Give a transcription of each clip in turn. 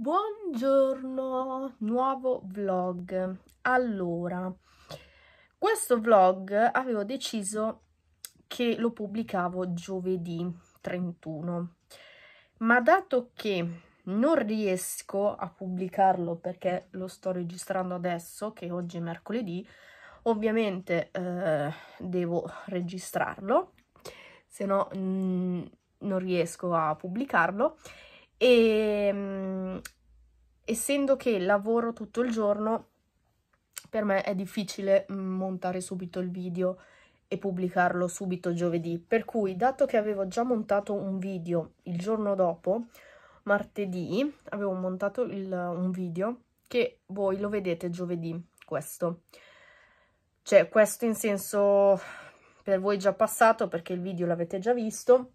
Buongiorno, nuovo vlog. Allora, questo vlog avevo deciso che lo pubblicavo giovedì 31, ma dato che non riesco a pubblicarlo perché lo sto registrando adesso, che oggi è mercoledì, ovviamente eh, devo registrarlo, se no mh, mm, non riesco a pubblicarlo e ehm, mh, essendo che lavoro tutto il giorno per me è difficile mm, montare subito il video e pubblicarlo subito giovedì per cui dato che avevo già montato un video il giorno dopo martedì avevo montato il, un video che voi lo vedete giovedì questo cioè questo in senso per voi già passato perché il video l'avete già visto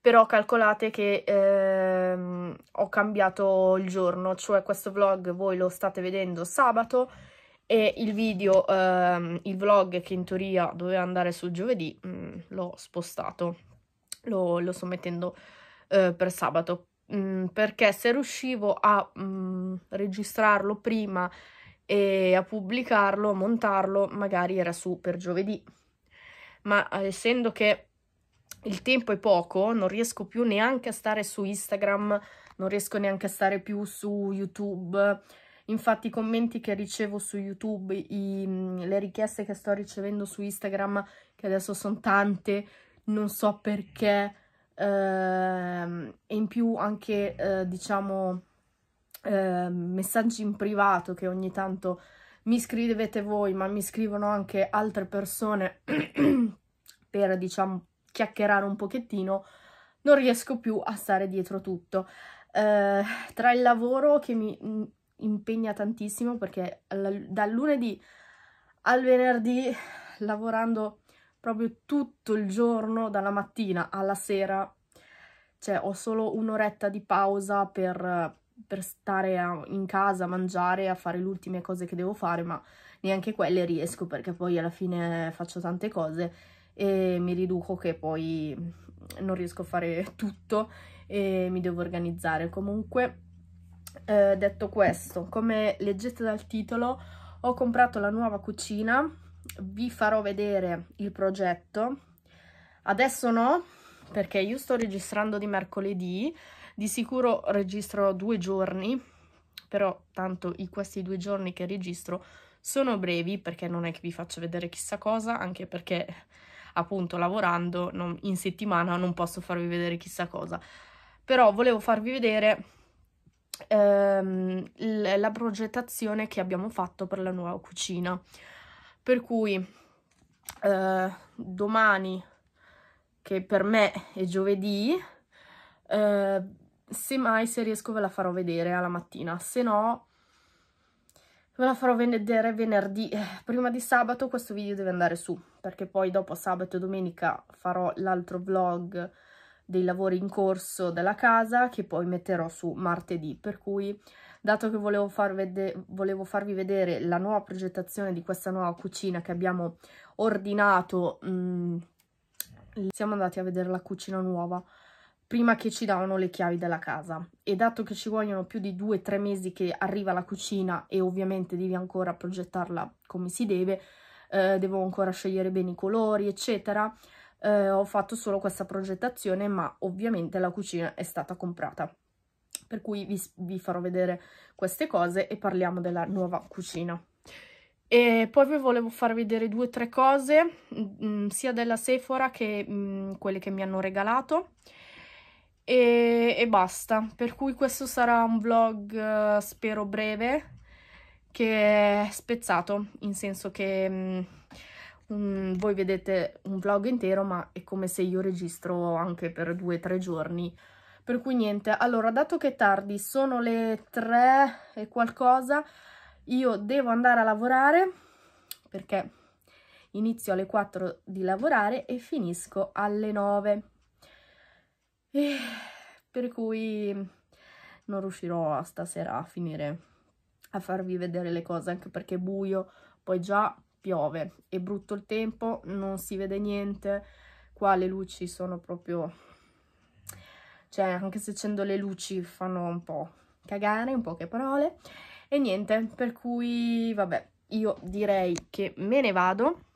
però calcolate che ehm, ho cambiato il giorno, cioè questo vlog voi lo state vedendo sabato e il video, ehm, il vlog che in teoria doveva andare su giovedì, mm, l'ho spostato, lo, lo, sto mettendo eh, per sabato, mh, mm, perché se riuscivo a mh, mm, registrarlo prima e a pubblicarlo, a montarlo, magari era su per giovedì. Ma eh, essendo che il tempo è poco, non riesco più neanche a stare su Instagram, non riesco neanche a stare più su YouTube. Infatti i commenti che ricevo su YouTube, i, mm, le richieste che sto ricevendo su Instagram, che adesso sono tante, non so perché, ehm, e in più anche, eh, diciamo, ehm, messaggi in privato che ogni tanto mi scrivete voi, ma mi scrivono anche altre persone per, diciamo, chiacchierare un pochettino, non riesco più a stare dietro tutto. Eh, tra il lavoro che mi mm, impegna tantissimo perché dal lunedì al venerdì lavorando proprio tutto il giorno, dalla mattina alla sera, cioè ho solo un'oretta di pausa per, per stare a, in casa, a mangiare, a fare le ultime cose che devo fare, ma neanche quelle riesco perché poi alla fine faccio tante cose e mi riduco che poi mm, non riesco a fare tutto e mi devo organizzare. Comunque, eh, detto questo, come leggete dal titolo, ho comprato la nuova cucina, vi farò vedere il progetto. Adesso no, perché io sto registrando di mercoledì, di sicuro registro due giorni, però tanto i, questi due giorni che registro sono brevi perché non è che vi faccio vedere chissà cosa, anche perché appunto lavorando non, in settimana non posso farvi vedere chissà cosa. Però volevo farvi vedere ehm, la progettazione che abbiamo fatto per la nuova cucina. Per cui eh, domani, che per me è giovedì, eh, mai se riesco ve la farò vedere alla mattina, se no ve la farò vedere venerdì, eh, prima di sabato questo video deve andare su, perché poi dopo sabato e domenica farò l'altro vlog dei lavori in corso della casa che poi metterò su martedì, per cui dato che volevo, far volevo farvi vedere la nuova progettazione di questa nuova cucina che abbiamo ordinato, mh, mm, siamo andati a vedere la cucina nuova, prima che ci davano le chiavi della casa e dato che ci vogliono più di due o tre mesi che arriva la cucina e ovviamente devi ancora progettarla come si deve, eh, devo ancora scegliere bene i colori eccetera, eh, ho fatto solo questa progettazione ma ovviamente la cucina è stata comprata. Per cui vi, vi farò vedere queste cose e parliamo della nuova cucina. E poi vi volevo far vedere due o tre cose, mh, mm, sia della Sephora che mh, mm, quelle che mi hanno regalato e, e basta. Per cui questo sarà un vlog, eh, spero breve, che è spezzato, in senso che um, voi vedete un vlog intero, ma è come se io registro anche per due o tre giorni. Per cui niente, allora, dato che è tardi, sono le tre e qualcosa, io devo andare a lavorare, perché inizio alle 4 di lavorare e finisco alle 9. E eh, per cui mm, non riuscirò a stasera a finire a farvi vedere le cose, anche perché è buio, poi già piove, è brutto il tempo, non si vede niente, qua le luci sono proprio... cioè anche se accendo le luci fanno un po' cagare, in poche parole, e niente, per cui vabbè, io direi che me ne vado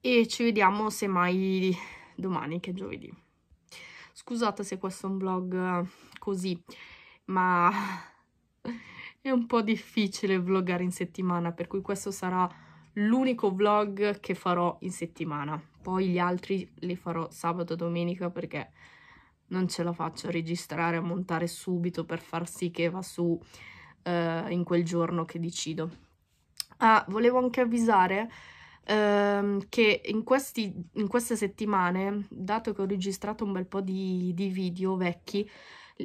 e ci vediamo semmai domani che è giovedì. Scusate se questo è un vlog eh, così, ma è un po' difficile vloggare in settimana, per cui questo sarà l'unico vlog che farò in settimana. Poi gli altri li farò sabato e domenica perché non ce la faccio a registrare, a montare subito per far sì che va su eh, in quel giorno che decido. Ah, volevo anche avvisare eh, che in, questi, in, queste settimane, dato che ho registrato un bel po' di, di video vecchi,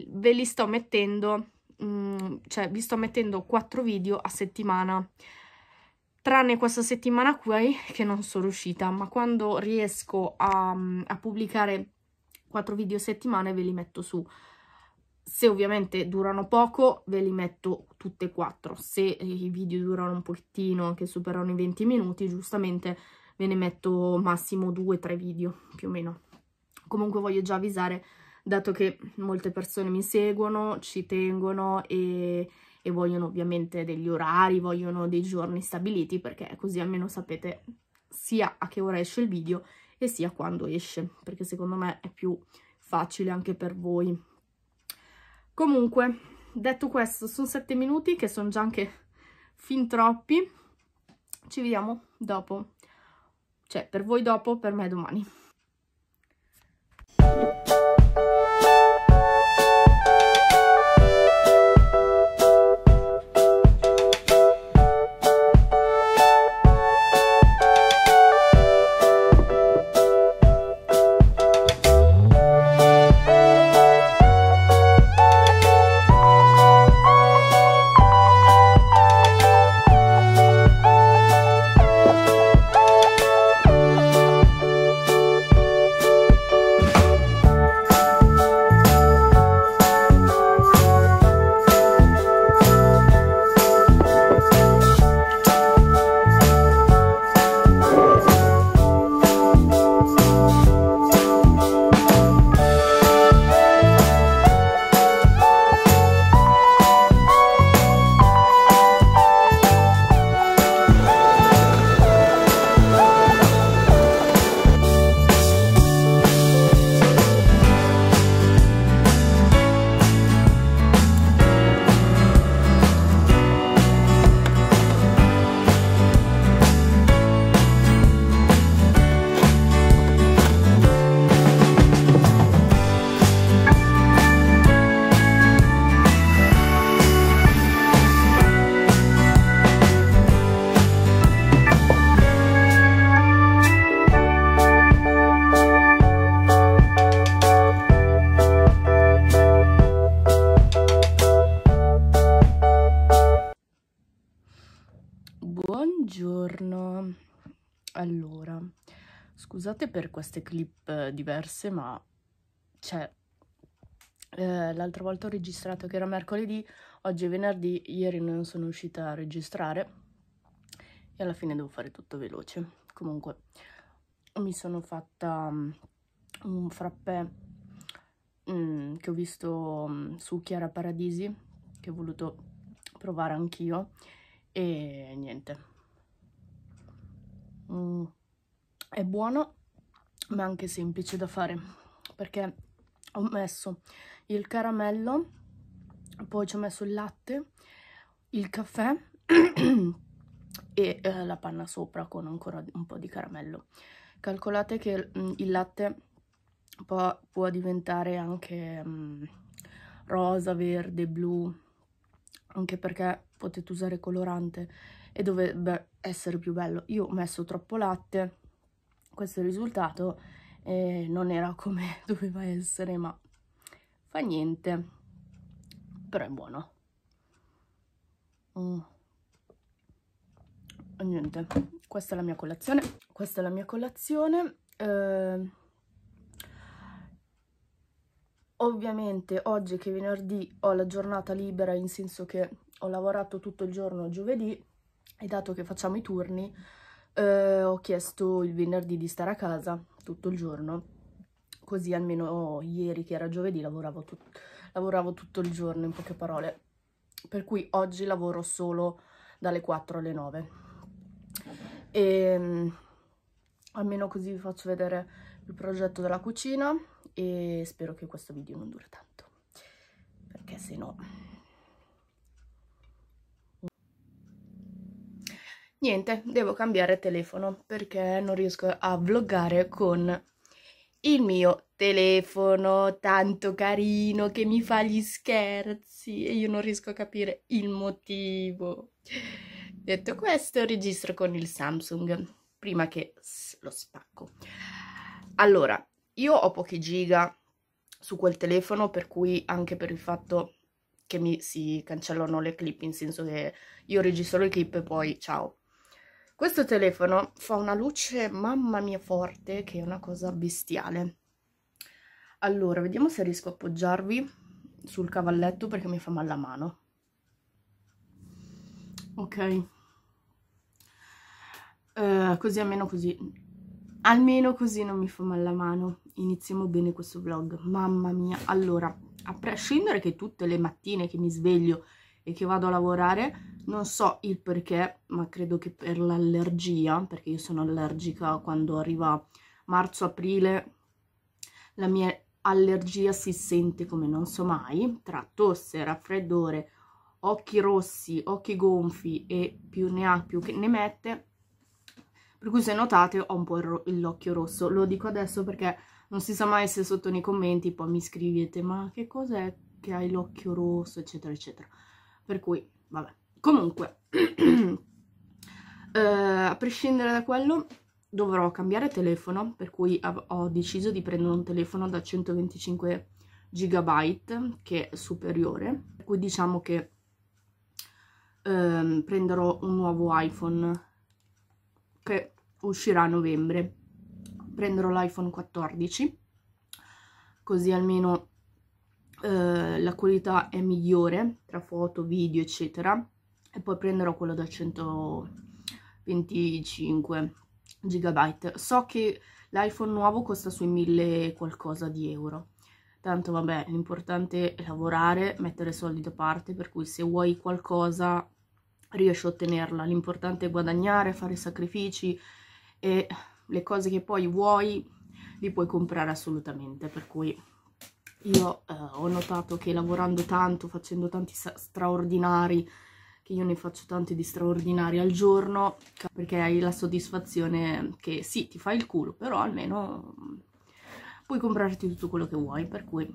ve li sto mettendo, mh, mm, cioè vi sto mettendo 4 video a settimana, tranne questa settimana qui che non sono riuscita, ma quando riesco a, a pubblicare 4 video a settimana ve li metto su. Se ovviamente durano poco ve li metto tutte e quattro, se i video durano un pochettino che superano i 20 minuti giustamente ve ne metto massimo 2 tre video più o meno. Comunque voglio già avvisare, dato che molte persone mi seguono, ci tengono e, e vogliono ovviamente degli orari, vogliono dei giorni stabiliti, perché così almeno sapete sia a che ora esce il video e sia quando esce, perché secondo me è più facile anche per voi. Comunque, detto questo, sono sette minuti che sono già anche fin troppi. Ci vediamo dopo. Cioè, per voi dopo, per me domani. Scusate per queste clip eh, diverse, ma c'è. eh, l'altra volta ho registrato che era mercoledì, oggi è venerdì, ieri non sono riuscita a registrare e alla fine devo fare tutto veloce. Comunque, mi sono fatta mm, un frappè mm, che ho visto mm, su Chiara Paradisi, che ho voluto provare anch'io, e niente. Mm è buona ma anche semplice da fare perché ho messo il caramello poi ci ho messo il latte il caffè e eh, la panna sopra con ancora un po' di caramello calcolate che mh, mm, il latte può, può diventare anche mh, mm, rosa, verde, blu anche perché potete usare colorante e dovrebbe essere più bello io ho messo troppo latte questo risultato eh, non era come doveva essere, ma fa niente, però è buono. Mm. Niente, questa è la mia colazione, questa è la mia colazione. Eh, ovviamente oggi che venerdì ho la giornata libera, in senso che ho lavorato tutto il giorno giovedì, e dato che facciamo i turni, eh, ho chiesto il venerdì di stare a casa tutto il giorno così almeno ieri che era giovedì lavoravo, tut lavoravo tutto il giorno in poche parole per cui oggi lavoro solo dalle 4 alle 9 e ehm, almeno così vi faccio vedere il progetto della cucina e spero che questo video non dure tanto perché se no Niente, devo cambiare telefono perché non riesco a vloggare con il mio telefono tanto carino che mi fa gli scherzi e io non riesco a capire il motivo. Detto questo, registro con il Samsung prima che lo spacco. Allora, io ho pochi giga su quel telefono, per cui anche per il fatto che mi si cancellano le clip, in senso che io registro le clip e poi ciao. Questo telefono fa una luce mamma mia forte che è una cosa bestiale. Allora, vediamo se riesco a appoggiarvi sul cavalletto perché mi fa male la mano. Ok. Uh, così almeno così almeno così non mi fa male la mano iniziamo bene questo vlog mamma mia allora a prescindere che tutte le mattine che mi sveglio e che vado a lavorare non so il perché, ma credo che per l'allergia, perché io sono allergica quando arriva marzo-aprile, la mia allergia si sente come non so mai, tra tosse, raffreddore, occhi rossi, occhi gonfi e più ne ha più che ne mette, per cui se notate ho un po' l'occhio rosso, lo dico adesso perché non si sa mai se sotto nei commenti poi mi scrivete ma che cos'è che hai l'occhio rosso eccetera eccetera, per cui vabbè comunque eh, a prescindere da quello dovrò cambiare telefono per cui ho deciso di prendere un telefono da 125 gigabyte che è superiore per cui diciamo che eh, prenderò un nuovo iPhone che uscirà a novembre prenderò l'iPhone 14 così almeno eh, la qualità è migliore tra foto, video eccetera e poi prenderò quello da 125 GB. So che l'iPhone nuovo costa sui 1000 qualcosa di euro. Tanto vabbè, l'importante è lavorare, mettere soldi da parte, per cui se vuoi qualcosa riesci a ottenerla. L'importante è guadagnare, fare sacrifici e le cose che poi vuoi li puoi comprare assolutamente, per cui io eh, ho notato che lavorando tanto, facendo tanti straordinari, che io ne faccio tanti di straordinari al giorno, perché hai la soddisfazione che sì, ti fai il culo, però almeno mm, puoi comprarti tutto quello che vuoi, per cui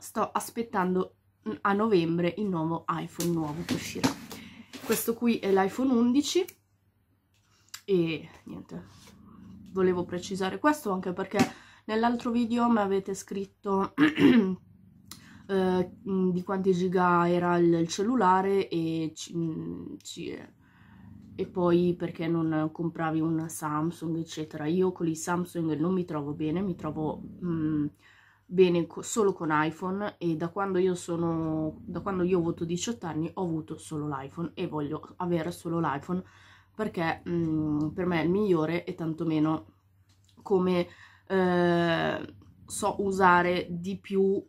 sto aspettando mm, a novembre il nuovo iPhone nuovo che uscirà. Questo qui è l'iPhone 11 e niente, volevo precisare questo anche perché nell'altro video mi avete scritto Eh, mm, di quanti giga era il cellulare e, mm, e poi perché non compravi un Samsung eccetera. Io con i Samsung non mi trovo bene, mi trovo mh, mm, bene co solo con iPhone e da quando io sono da quando io ho avuto 18 anni ho avuto solo l'iPhone e voglio avere solo l'iPhone perché mh, per me è il migliore e tantomeno come eh, so usare di più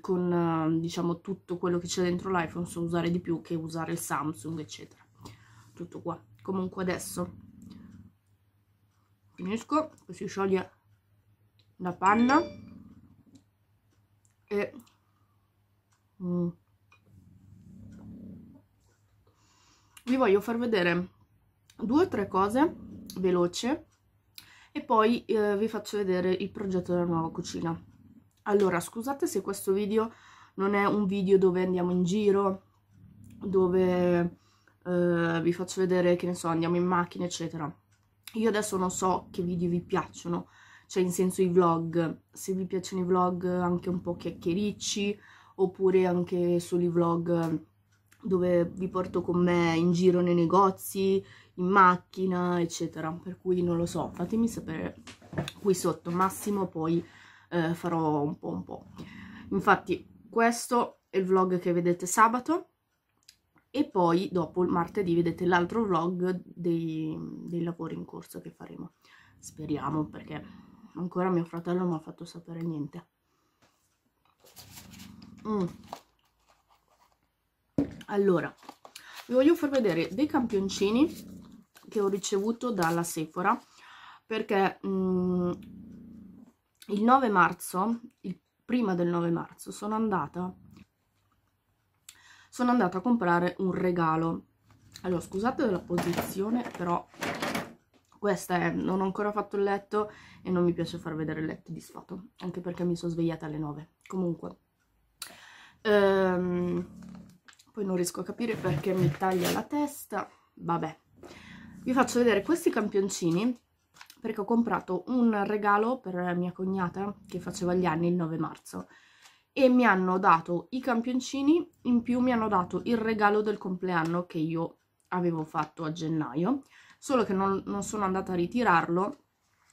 con eh, diciamo tutto quello che c'è dentro l'iPhone so usare di più che usare il Samsung eccetera tutto qua comunque adesso finisco si scioglie la panna e mm. vi voglio far vedere due o tre cose veloce e poi eh, vi faccio vedere il progetto della nuova cucina allora, scusate se questo video non è un video dove andiamo in giro, dove eh, vi faccio vedere, che ne so, andiamo in macchina, eccetera. Io adesso non so che video vi piacciono, cioè in senso i vlog, se vi piacciono i vlog anche un po' chiacchiericci, oppure anche solo i vlog dove vi porto con me in giro nei negozi, in macchina, eccetera. Per cui non lo so, fatemi sapere qui sotto, Massimo poi eh, farò un po' un po'. Infatti questo è il vlog che vedete sabato e poi dopo il martedì vedete l'altro vlog dei, dei lavori in corso che faremo. Speriamo perché ancora mio fratello non mi ha fatto sapere niente. Mm. Allora, vi voglio far vedere dei campioncini che ho ricevuto dalla Sephora perché mh, mm, il 9 marzo, il, prima del 9 marzo, sono andata, sono andata a comprare un regalo. Allora, scusate la posizione, però questa è, non ho ancora fatto il letto e non mi piace far vedere il letto disfatto, anche perché mi sono svegliata alle 9. Comunque, ehm, poi non riesco a capire perché mi taglia la testa, vabbè. Vi faccio vedere questi campioncini perché ho comprato un regalo per mia cognata che faceva gli anni il 9 marzo e mi hanno dato i campioncini, in più mi hanno dato il regalo del compleanno che io avevo fatto a gennaio, solo che non, non sono andata a ritirarlo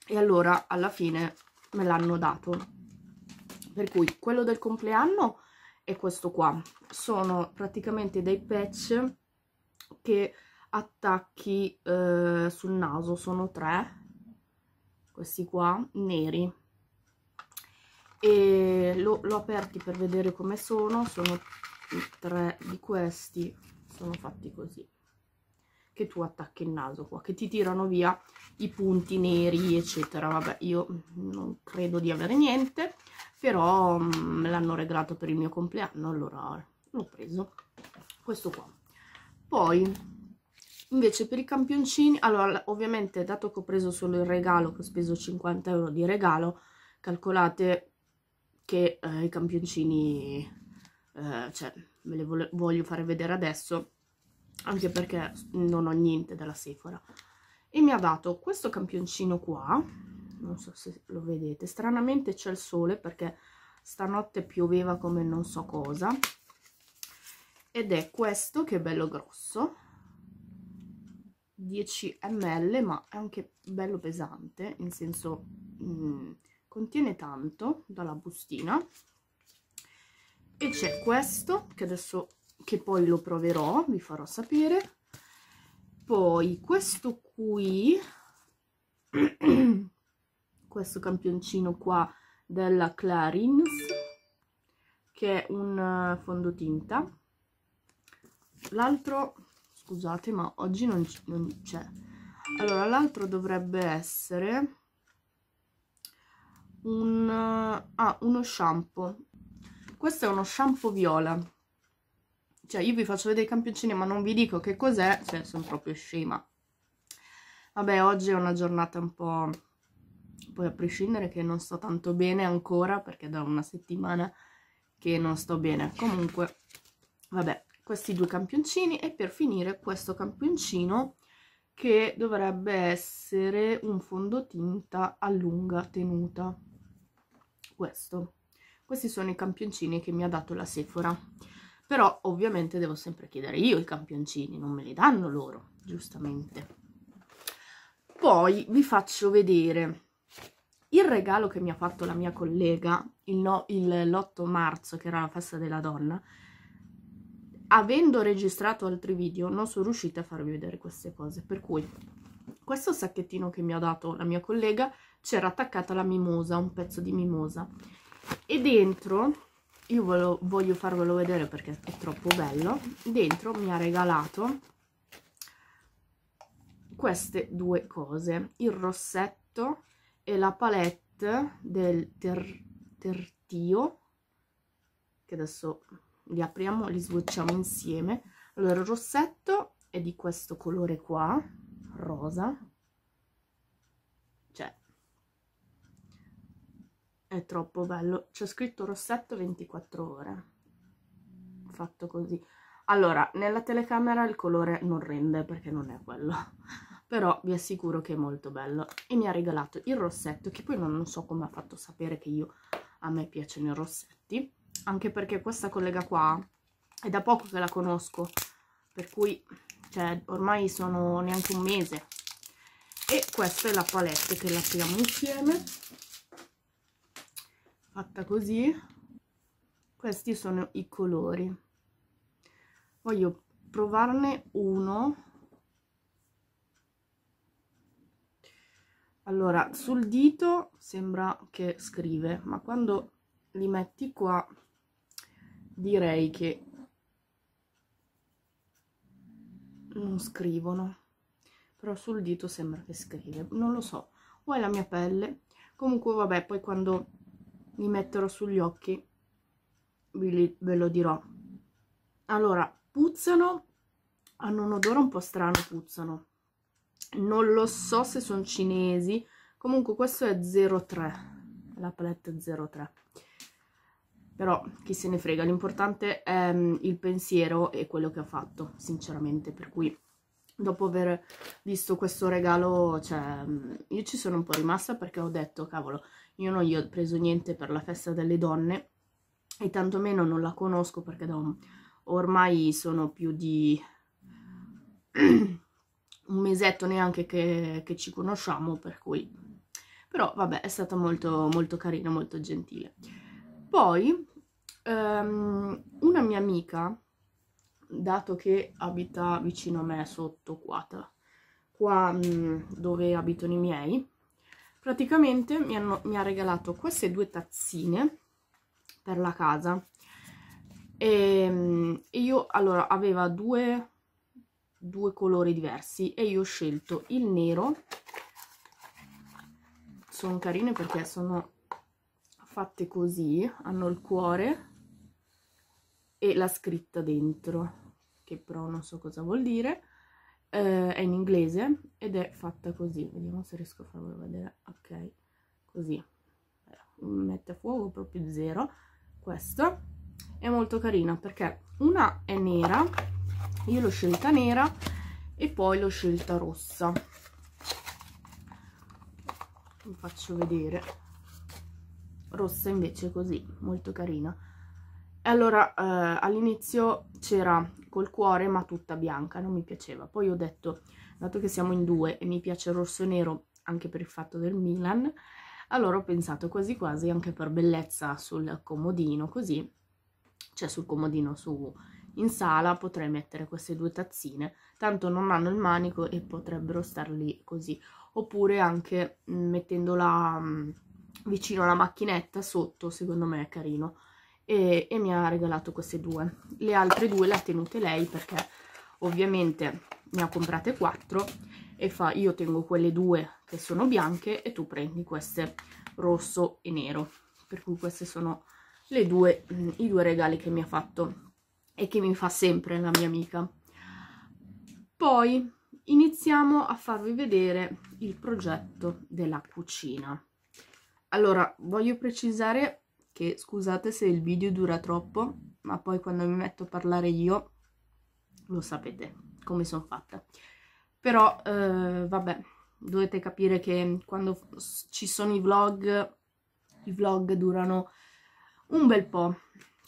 e allora alla fine me l'hanno dato. Per cui quello del compleanno è questo qua, sono praticamente dei patch che attacchi eh, sul naso, sono tre, questi qua neri e l'ho aperti per vedere come sono sono tre di questi sono fatti così che tu attacchi il naso qua che ti tirano via i punti neri eccetera vabbè io non credo di avere niente però me mm, l'hanno regalato per il mio compleanno allora l'ho preso questo qua poi invece per i campioncini allora ovviamente dato che ho preso solo il regalo che ho speso 50 euro di regalo calcolate che eh, i campioncini eh, cioè ve li voglio fare vedere adesso anche perché non ho niente dalla Sephora e mi ha dato questo campioncino qua non so se lo vedete stranamente c'è il sole perché stanotte pioveva come non so cosa ed è questo che è bello grosso 10 ml ma è anche bello pesante in senso mh, mm, contiene tanto dalla bustina e c'è questo che adesso che poi lo proverò vi farò sapere poi questo qui questo campioncino qua della Clarins che è un eh, fondotinta l'altro Scusate, ma oggi non c'è. Allora, l'altro dovrebbe essere un, ah, uno shampoo. Questo è uno shampoo viola. Cioè, io vi faccio vedere i campioncini, ma non vi dico che cos'è, cioè, sono proprio scema. Vabbè, oggi è una giornata un po'... Poi a prescindere che non sto tanto bene ancora, perché da una settimana che non sto bene. Comunque, vabbè, questi due campioncini e per finire questo campioncino che dovrebbe essere un fondotinta a lunga tenuta questo questi sono i campioncini che mi ha dato la Sephora però ovviamente devo sempre chiedere io i campioncini non me li danno loro giustamente poi vi faccio vedere il regalo che mi ha fatto la mia collega il, no, l'8 marzo che era la festa della donna avendo registrato altri video non sono riuscita a farvi vedere queste cose, per cui questo sacchettino che mi ha dato la mia collega c'era attaccata la mimosa, un pezzo di mimosa e dentro, io ve lo, voglio farvelo vedere perché è troppo bello, dentro mi ha regalato queste due cose, il rossetto e la palette del ter, Tertio, che adesso li apriamo li sgocciamo insieme allora il rossetto è di questo colore qua rosa cioè è troppo bello c'è scritto rossetto 24 ore fatto così allora nella telecamera il colore non rende perché non è quello però vi assicuro che è molto bello e mi ha regalato il rossetto che poi non so come ha fatto sapere che io a me piacciono i rossetti anche perché questa collega qua è da poco che la conosco, per cui cioè, ormai sono neanche un mese. E questa è la palette che la apriamo insieme, fatta così. Questi sono i colori. Voglio provarne uno. Allora, sul dito sembra che scrive, ma quando li metti qua direi che non scrivono però sul dito sembra che scrive non lo so o è la mia pelle comunque vabbè poi quando li metterò sugli occhi ve, ve lo dirò allora puzzano hanno un odore un po' strano puzzano non lo so se sono cinesi comunque questo è 03 la palette 03 però chi se ne frega, l'importante è mm, il pensiero e quello che ho fatto, sinceramente, per cui dopo aver visto questo regalo, cioè, mm, io ci sono un po' rimasta perché ho detto, cavolo, io non gli ho preso niente per la festa delle donne e tantomeno non la conosco perché da un, ormai sono più di un mesetto neanche che, che, ci conosciamo, per cui... Però vabbè, è stata molto, molto carina, molto gentile. Poi um, una mia amica, dato che abita vicino a me sotto Quata, qua um, dove abitano i miei, praticamente mi, hanno, mi ha regalato queste due tazzine per la casa. Ehm, e io allora aveva due, due, colori diversi e io ho scelto il nero sono carine perché sono fatte così, hanno il cuore e la scritta dentro, che però non so cosa vuol dire, eh, è in inglese ed è fatta così, vediamo se riesco a farvelo vedere, ok, così, mette a fuoco proprio zero, questo, è molto carina perché una è nera, io l'ho scelta nera e poi l'ho scelta rossa, vi faccio vedere rossa invece così, molto carina. allora eh, all'inizio c'era col cuore ma tutta bianca, non mi piaceva. Poi ho detto, dato che siamo in due e mi piace il rosso e nero anche per il fatto del Milan, allora ho pensato quasi quasi anche per bellezza sul comodino, così, cioè sul comodino su, in sala potrei mettere queste due tazzine, tanto non hanno il manico e potrebbero star lì così. Oppure anche mh, mm, la... Mh, mm, vicino alla macchinetta sotto, secondo me è carino. E, e, mi ha regalato queste due. Le altre due le ha tenute lei perché ovviamente ne ha comprate quattro e fa io tengo quelle due che sono bianche e tu prendi queste rosso e nero. Per cui queste sono le due, i due regali che mi ha fatto e che mi fa sempre la mia amica. Poi iniziamo a farvi vedere il progetto della cucina. Allora, voglio precisare che scusate se il video dura troppo, ma poi quando mi metto a parlare io lo sapete come sono fatta. Però, eh, vabbè, dovete capire che quando ci sono i vlog, i vlog durano un bel po'.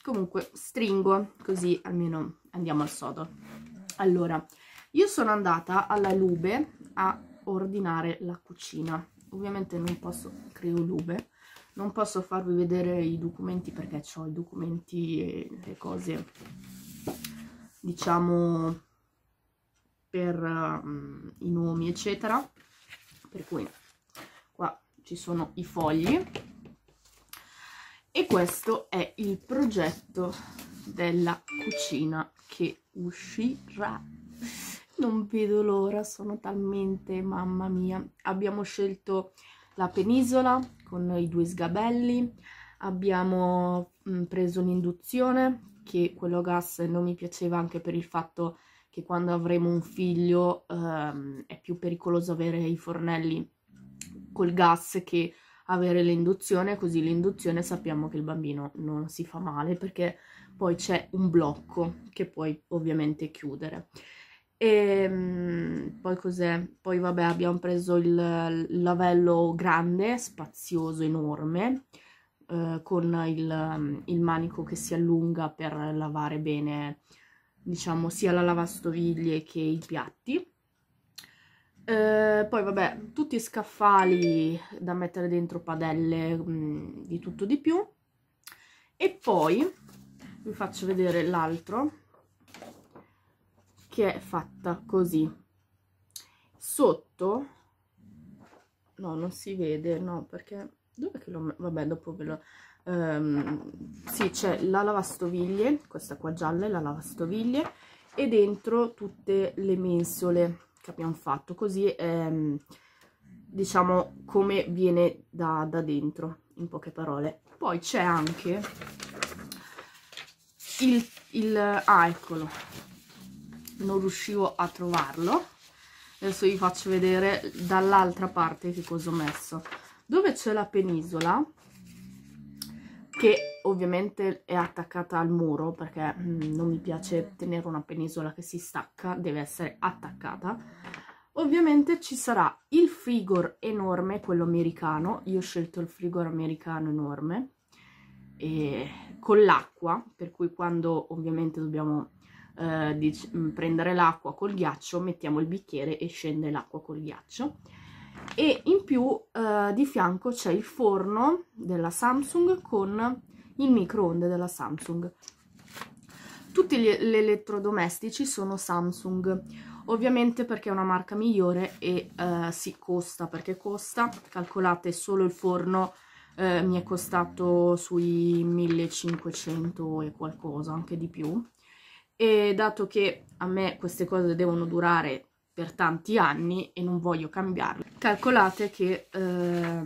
Comunque, stringo, così almeno andiamo al sodo. Allora, io sono andata alla Lube a ordinare la cucina ovviamente non posso, creo lube, non posso farvi vedere i documenti perché ho i documenti e le cose, diciamo, per um, i nomi, eccetera. Per cui qua ci sono i fogli. E questo è il progetto della cucina che uscirà non vedo l'ora, sono talmente, mamma mia. Abbiamo scelto la penisola con i due sgabelli, abbiamo mm, preso l'induzione, che quello gas non mi piaceva anche per il fatto che quando avremo un figlio ehm, è più pericoloso avere i fornelli col gas che avere l'induzione, così l'induzione sappiamo che il bambino non si fa male perché poi c'è un blocco che puoi ovviamente chiudere. E ehm, poi cos'è? Poi vabbè abbiamo preso il, lavello grande, spazioso, enorme, eh, con il, il, manico che si allunga per lavare bene, diciamo, sia la lavastoviglie che i piatti. Eh, poi vabbè, tutti scaffali da mettere dentro padelle, mh, mm, di tutto di più. E poi vi faccio vedere l'altro che è fatta così sotto no non si vede no perché dove che lo vabbè dopo ve lo um, sì c'è la lavastoviglie questa qua gialla è la lavastoviglie e dentro tutte le mensole che abbiamo fatto così è diciamo come viene da, da dentro in poche parole poi c'è anche il, il ah eccolo non riuscivo a trovarlo adesso vi faccio vedere dall'altra parte che cosa ho messo dove c'è la penisola che ovviamente è attaccata al muro perché mm, non mi piace tenere una penisola che si stacca deve essere attaccata ovviamente ci sarà il frigor enorme quello americano io ho scelto il frigor americano enorme con l'acqua per cui quando ovviamente dobbiamo eh, di, mm, prendere l'acqua col ghiaccio, mettiamo il bicchiere e scende l'acqua col ghiaccio. E in più eh, di fianco c'è il forno della Samsung con il microonde della Samsung. Tutti gli, gli elettrodomestici sono Samsung, ovviamente perché è una marca migliore e eh, si costa, perché costa, calcolate solo il forno eh, mi è costato sui 1500 e qualcosa, anche di più, e dato che a me queste cose devono durare per tanti anni e non voglio cambiarle, calcolate che eh,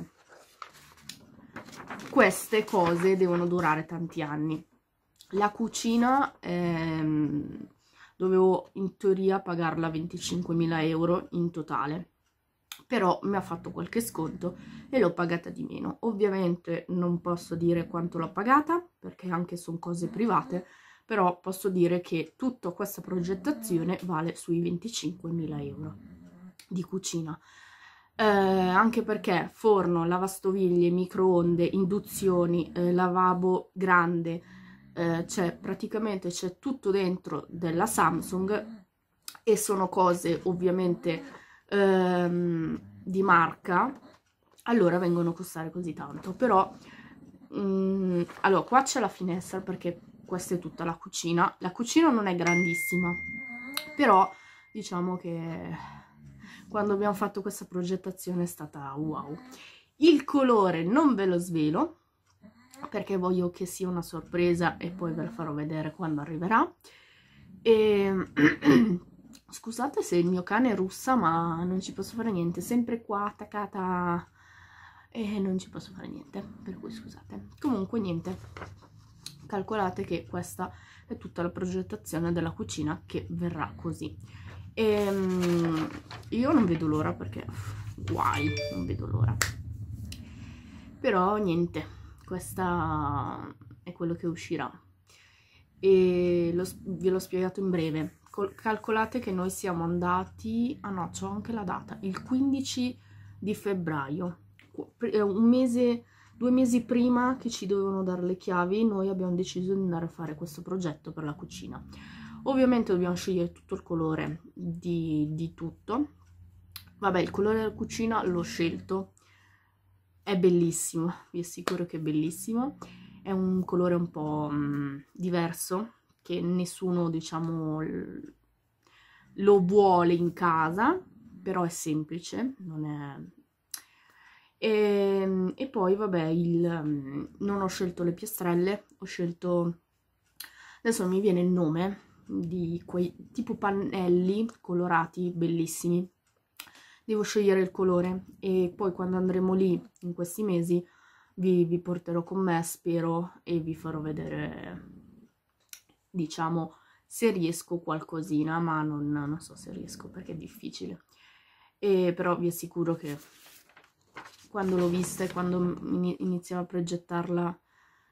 queste cose devono durare tanti anni. La cucina ehm, dovevo in teoria pagarla 25.000 euro in totale, però mi ha fatto qualche sconto e l'ho pagata di meno. Ovviamente non posso dire quanto l'ho pagata perché anche sono cose private, però posso dire che tutta questa progettazione vale sui 25.000 euro di cucina. Eh, anche perché forno, lavastoviglie, microonde, induzioni, eh, lavabo grande, eh, c'è praticamente c'è tutto dentro della Samsung e sono cose ovviamente ehm, di marca, allora vengono a costare così tanto. Però, mh, mm, allora qua c'è la finestra perché questa è tutta la cucina. La cucina non è grandissima, però diciamo che quando abbiamo fatto questa progettazione è stata wow. Il colore non ve lo svelo, perché voglio che sia una sorpresa e poi ve la farò vedere quando arriverà. E... Scusate se il mio cane russa, ma non ci posso fare niente, sempre qua attaccata e eh, non ci posso fare niente, per cui scusate. Comunque niente, calcolate che questa è tutta la progettazione della cucina che verrà così e, ehm, io non vedo l'ora perché guai non vedo l'ora però niente questa è quello che uscirà e lo, ve l'ho spiegato in breve calcolate che noi siamo andati ah no c'ho anche la data il 15 di febbraio un mese Due mesi prima che ci dovevano dare le chiavi, noi abbiamo deciso di andare a fare questo progetto per la cucina. Ovviamente dobbiamo scegliere tutto il colore di, di tutto. Vabbè, il colore della cucina l'ho scelto. È bellissimo, vi assicuro che è bellissimo. È un colore un po' mh, mm, diverso, che nessuno, diciamo, lo vuole in casa, però è semplice, non è e, ehm, e poi, vabbè, il, mm, non ho scelto le piastrelle, ho scelto, adesso mi viene il nome, di quei tipo pannelli colorati, bellissimi. Devo scegliere il colore e poi quando andremo lì in questi mesi vi, vi porterò con me, spero, e vi farò vedere, diciamo, se riesco qualcosina, ma non, non so se riesco perché è difficile. E però vi assicuro che quando l'ho vista e quando iniziavo a progettarla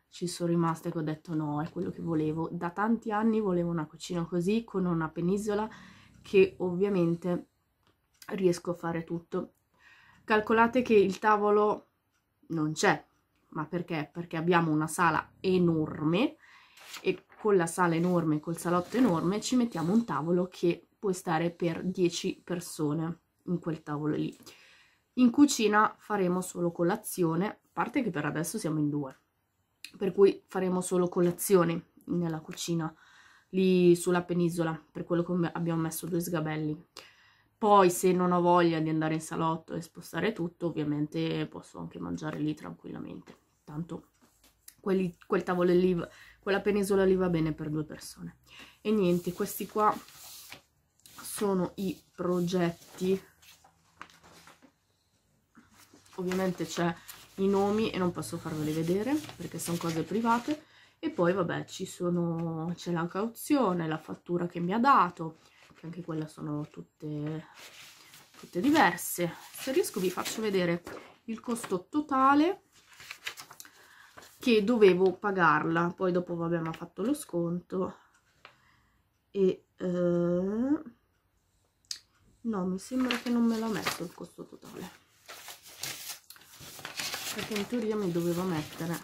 ci sono rimaste e ho detto no, è quello che volevo. Da tanti anni volevo una cucina così, con una penisola, che ovviamente riesco a fare tutto. Calcolate che il tavolo non c'è, ma perché? Perché abbiamo una sala enorme e con la sala enorme, col salotto enorme, ci mettiamo un tavolo che può stare per 10 persone in quel tavolo lì in cucina faremo solo colazione, a parte che per adesso siamo in due, per cui faremo solo colazione nella cucina, lì sulla penisola, per quello che abbiamo messo due sgabelli. Poi se non ho voglia di andare in salotto e spostare tutto, ovviamente posso anche mangiare lì tranquillamente. Tanto quelli, quel tavolo lì, quella penisola lì va bene per due persone. E niente, questi qua sono i progetti ovviamente c'è i nomi e non posso farveli vedere perché sono cose private e poi vabbè ci sono c'è la cauzione la fattura che mi ha dato che anche quella sono tutte tutte diverse se riesco vi faccio vedere il costo totale che dovevo pagarla poi dopo vabbè mi ha fatto lo sconto e eh, no mi sembra che non me l'ha messo il costo totale perché in teoria mi doveva mettere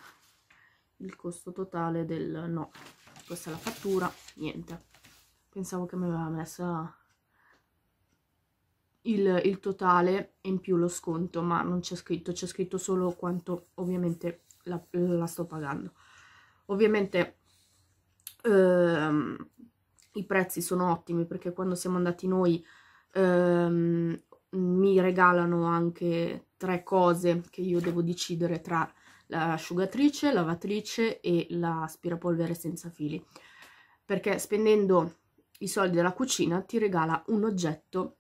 il costo totale del no questa è la fattura niente pensavo che mi aveva messo il, il totale e in più lo sconto ma non c'è scritto c'è scritto solo quanto ovviamente la, la sto pagando ovviamente ehm, i prezzi sono ottimi perché quando siamo andati noi ehm, mi regalano anche tre cose che io devo decidere tra l'asciugatrice, lavatrice e l'aspirapolvere senza fili perché spendendo i soldi della cucina ti regala un oggetto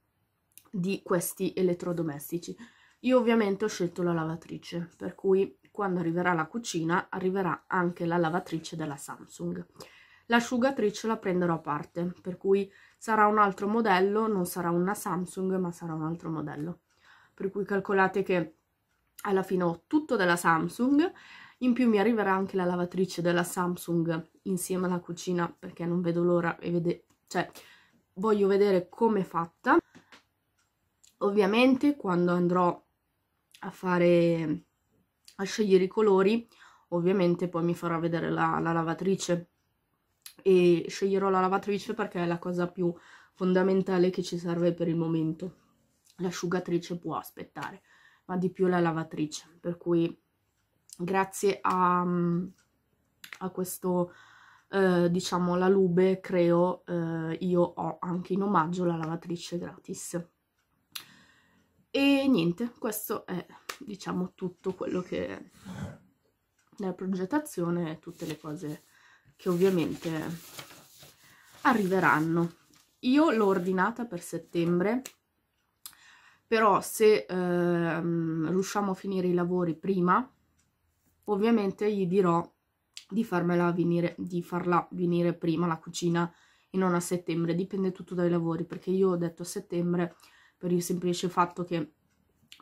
di questi elettrodomestici io ovviamente ho scelto la lavatrice per cui quando arriverà la cucina arriverà anche la lavatrice della Samsung l'asciugatrice la prenderò a parte per cui sarà un altro modello non sarà una Samsung ma sarà un altro modello per cui calcolate che alla fine ho tutto della Samsung, in più mi arriverà anche la lavatrice della Samsung insieme alla cucina perché non vedo l'ora e vede... cioè voglio vedere come è fatta. Ovviamente quando andrò a fare a scegliere i colori, ovviamente poi mi farò vedere la, la lavatrice e sceglierò la lavatrice perché è la cosa più fondamentale che ci serve per il momento l'asciugatrice può aspettare, ma di più la lavatrice, per cui grazie a, a questo, eh, diciamo, la Lube Creo, eh, io ho anche in omaggio la lavatrice gratis. E niente, questo è, diciamo, tutto quello che è la progettazione e tutte le cose che ovviamente arriveranno. Io l'ho ordinata per settembre, però se ehm, riusciamo a finire i lavori prima ovviamente gli dirò di, venire, di farla venire prima la cucina e non a settembre dipende tutto dai lavori perché io ho detto a settembre per il semplice fatto che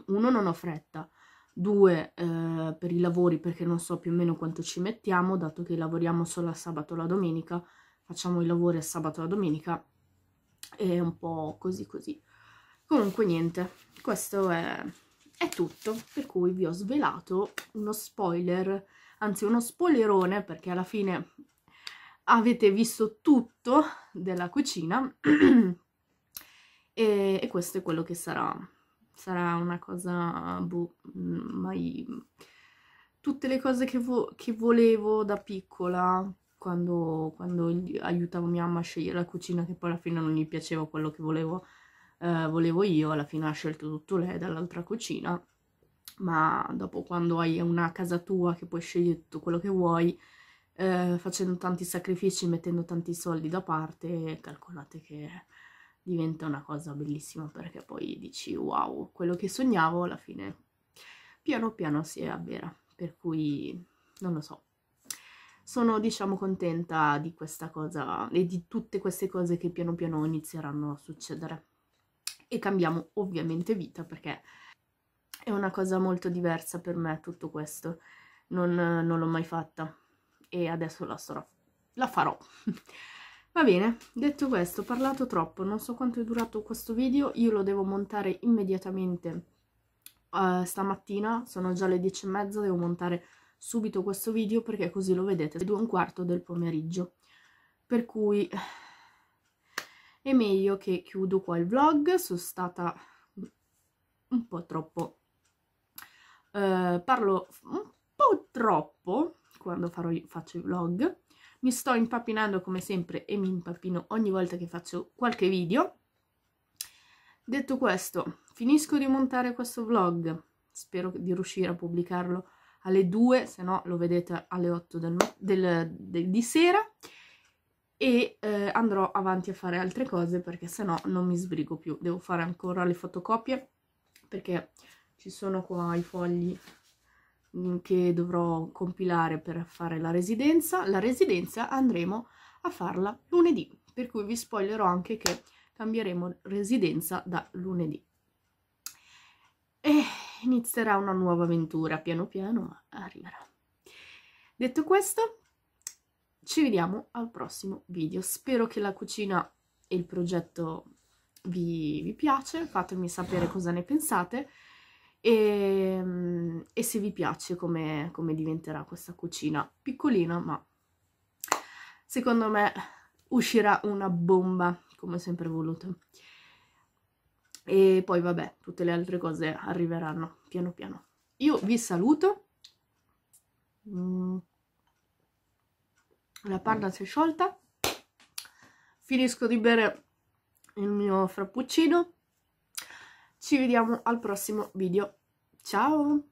uno non ho fretta due eh, per i lavori perché non so più o meno quanto ci mettiamo dato che lavoriamo solo a sabato e la domenica facciamo i lavori a sabato e la domenica è un po' così così comunque niente questo è, è tutto per cui vi ho svelato uno spoiler anzi uno spoilerone perché alla fine avete visto tutto della cucina e, e, questo è quello che sarà sarà una cosa boh, mai tutte le cose che, vo che volevo da piccola quando, quando aiutavo mia mamma a scegliere la cucina che poi alla fine non gli piaceva quello che volevo eh, volevo io, alla fine ha scelto tutto lei dall'altra cucina, ma dopo quando hai una casa tua che puoi scegliere tutto quello che vuoi, eh, facendo tanti sacrifici, mettendo tanti soldi da parte, calcolate che diventa una cosa bellissima perché poi dici wow, quello che sognavo alla fine piano piano si avvera, per cui non lo so. Sono diciamo contenta di questa cosa e di tutte queste cose che piano piano inizieranno a succedere e cambiamo ovviamente vita perché è una cosa molto diversa per me tutto questo, non, non l'ho mai fatta e adesso la, sarò, la farò. Va bene, detto questo, ho parlato troppo, non so quanto è durato questo video, io lo devo montare immediatamente uh, stamattina, sono già le 10 e mezza, devo montare subito questo video perché così lo vedete, è due e un quarto del pomeriggio, per cui è meglio che chiudo qua il vlog sono stata un po' troppo eh, parlo un po' troppo quando farò, faccio i vlog mi sto impappinando come sempre e mi impappino ogni volta che faccio qualche video detto questo finisco di montare questo vlog spero di riuscire a pubblicarlo alle 2 se no lo vedete alle 8 del, del, del, di sera e eh, andrò avanti a fare altre cose perché se no non mi sbrigo più. Devo fare ancora le fotocopie perché ci sono qua i fogli che dovrò compilare per fare la residenza. La residenza andremo a farla lunedì, per cui vi spoilerò anche che cambieremo residenza da lunedì. E inizierà una nuova avventura, piano piano, ma arriverà. Detto questo, ci vediamo al prossimo video. Spero che la cucina e il progetto vi, vi piace, fatemi sapere cosa ne pensate e, ehm, e se vi piace come, come diventerà questa cucina piccolina, ma secondo me uscirà una bomba, come sempre voluto. E poi vabbè, tutte le altre cose arriveranno piano piano. Io vi saluto. Mm la panna si è sciolta finisco di bere il mio frappuccino ci vediamo al prossimo video ciao